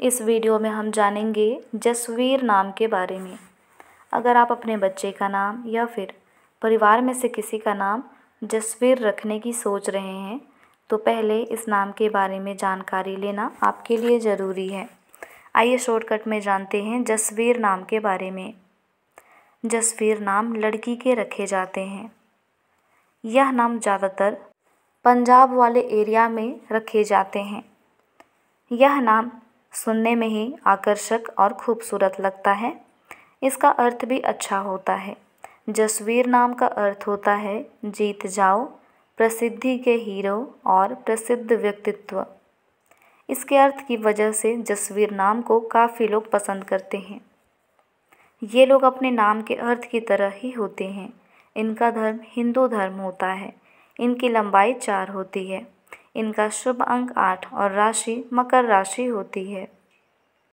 इस वीडियो में हम जानेंगे जसवीर नाम के बारे में अगर आप अपने बच्चे का नाम या फिर परिवार में से किसी का नाम जसवीर रखने की सोच रहे हैं तो पहले इस नाम के बारे में जानकारी लेना आपके लिए ज़रूरी है आइए शॉर्टकट में जानते हैं जसवीर नाम के बारे में जसवीर नाम लड़की के रखे जाते हैं यह नाम ज़्यादातर पंजाब वाले एरिया में रखे जाते हैं यह नाम सुनने में ही आकर्षक और खूबसूरत लगता है इसका अर्थ भी अच्छा होता है जसवीर नाम का अर्थ होता है जीत जाओ प्रसिद्धि के हीरो और प्रसिद्ध व्यक्तित्व इसके अर्थ की वजह से जसवीर नाम को काफ़ी लोग पसंद करते हैं ये लोग अपने नाम के अर्थ की तरह ही होते हैं इनका धर्म हिंदू धर्म होता है इनकी लंबाई चार होती है इनका शुभ अंक आठ और राशि मकर राशि होती है